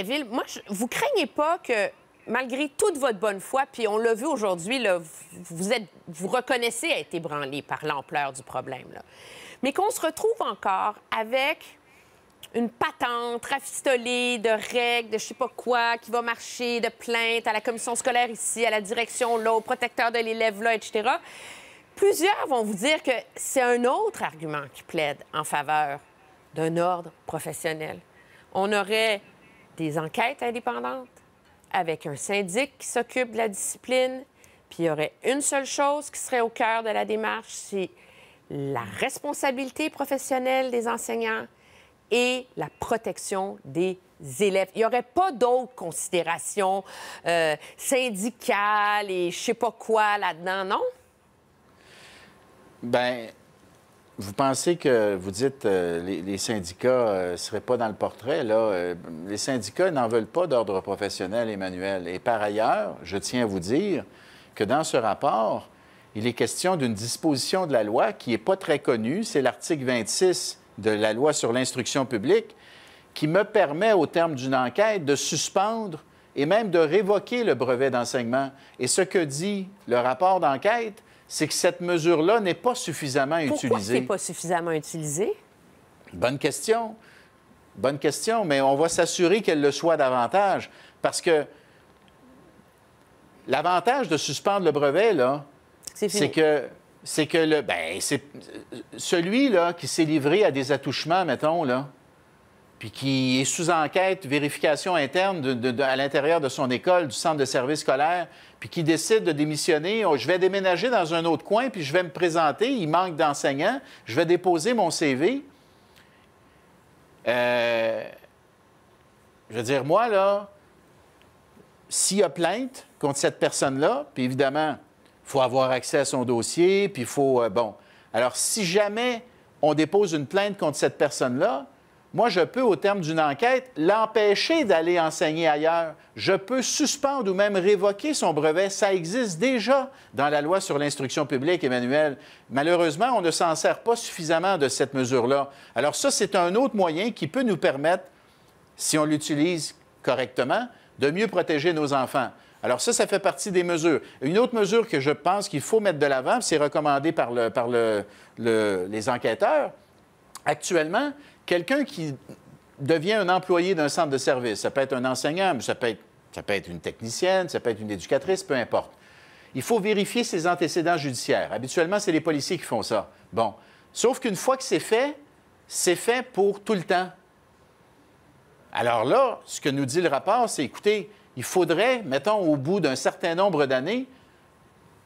ville moi, je... vous craignez pas que malgré toute votre bonne foi, puis on l'a vu aujourd'hui, vous, êtes, vous reconnaissez être ébranlé par l'ampleur du problème. Là. Mais qu'on se retrouve encore avec une patente rafistolée de règles, de je sais pas quoi, qui va marcher, de plaintes à la commission scolaire ici, à la direction là, au protecteur de l'élève là, etc. Plusieurs vont vous dire que c'est un autre argument qui plaide en faveur d'un ordre professionnel. On aurait des enquêtes indépendantes, avec un syndic qui s'occupe de la discipline, puis il y aurait une seule chose qui serait au cœur de la démarche, c'est la responsabilité professionnelle des enseignants et la protection des élèves. Il n'y aurait pas d'autres considérations euh, syndicales et je sais pas quoi là-dedans, non? Ben, vous pensez que, vous dites, euh, les, syndicats ne euh, seraient pas dans le portrait, là. Euh, les syndicats n'en veulent pas d'ordre professionnel, Emmanuel. Et par ailleurs, je tiens à vous dire que dans ce rapport, il est question d'une disposition de la loi qui n'est pas très connue. C'est l'article 26 de la loi sur l'instruction publique qui me permet, au terme d'une enquête, de suspendre et même de révoquer le brevet d'enseignement. Et ce que dit le rapport d'enquête, c'est que cette mesure-là n'est pas suffisamment utilisée. pas suffisamment utilisée? Bonne question. Bonne question, mais on va s'assurer qu'elle le soit davantage. Parce que l'avantage de suspendre le brevet, là, c'est que c'est que le ben, c'est celui là qui s'est livré à des attouchements, mettons là puis qui est sous enquête, vérification interne à l'intérieur de son école, du centre de service scolaire, puis qui décide de démissionner, oh, je vais déménager dans un autre coin, puis je vais me présenter, il manque d'enseignants, je vais déposer mon CV. Euh, je veux dire, moi, là, s'il y a plainte contre cette personne-là, puis évidemment, il faut avoir accès à son dossier, puis il faut... Euh, bon. Alors, si jamais on dépose une plainte contre cette personne-là, moi, je peux, au terme d'une enquête, l'empêcher d'aller enseigner ailleurs. Je peux suspendre ou même révoquer son brevet. Ça existe déjà dans la loi sur l'instruction publique, Emmanuel. Malheureusement, on ne s'en sert pas suffisamment de cette mesure-là. Alors ça, c'est un autre moyen qui peut nous permettre, si on l'utilise correctement, de mieux protéger nos enfants. Alors ça, ça fait partie des mesures. Une autre mesure que je pense qu'il faut mettre de l'avant, c'est recommandé par, les enquêteurs actuellement, quelqu'un qui devient un employé d'un centre de service, ça peut être un enseignant, ça peut être, ça peut être une technicienne, ça peut être une éducatrice, peu importe. Il faut vérifier ses antécédents judiciaires. Habituellement, c'est les policiers qui font ça. Bon. Sauf qu'une fois que c'est fait, c'est fait pour tout le temps. Alors là, ce que nous dit le rapport, c'est écoutez, il faudrait, mettons, au bout d'un certain nombre d'années,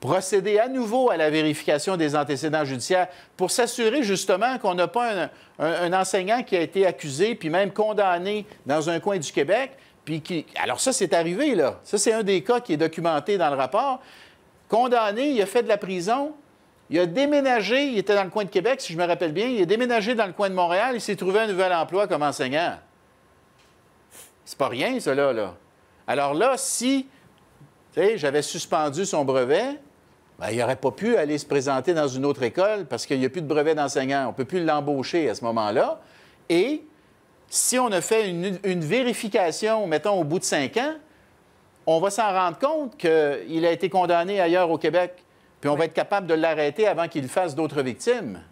procéder à nouveau à la vérification des antécédents judiciaires pour s'assurer justement qu'on n'a pas un, enseignant qui a été accusé puis même condamné dans un coin du Québec. Puis qui... Alors ça, c'est arrivé, là. Ça, c'est un des cas qui est documenté dans le rapport. Condamné, il a fait de la prison, il a déménagé, il était dans le coin de Québec, si je me rappelle bien, il a déménagé dans le coin de Montréal, il s'est trouvé un nouvel emploi comme enseignant. C'est pas rien, cela, là. Alors là, si j'avais suspendu son brevet, Bien, il n'aurait pas pu aller se présenter dans une autre école parce qu'il n'y a plus de brevet d'enseignant. On ne peut plus l'embaucher à ce moment-là. Et si on a fait une, vérification, mettons, au bout de cinq ans, on va s'en rendre compte qu'il a été condamné ailleurs au Québec. Puis on va être capable de l'arrêter avant qu'il fasse d'autres victimes.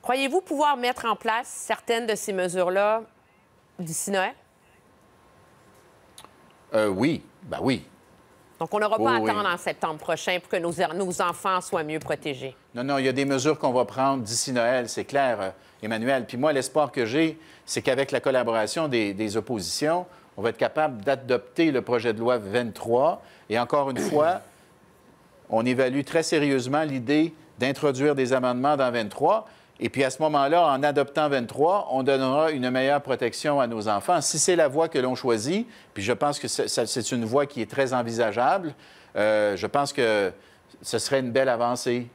Croyez-vous pouvoir mettre en place certaines de ces mesures-là d'ici Noël? Euh, oui, ben oui. Donc, on n'aura pas à oh, attendre en septembre prochain pour que nos, enfants soient mieux protégés. Non, non, il y a des mesures qu'on va prendre d'ici Noël, c'est clair, euh, Emmanuel. Puis moi, l'espoir que j'ai, c'est qu'avec la collaboration des, des oppositions, on va être capable d'adopter le projet de loi 23. Et encore une fois, on évalue très sérieusement l'idée d'introduire des amendements dans 23. Et puis à ce moment-là, en adoptant 23, on donnera une meilleure protection à nos enfants. Si c'est la voie que l'on choisit, puis je pense que c'est une voie qui est très envisageable, euh, je pense que ce serait une belle avancée.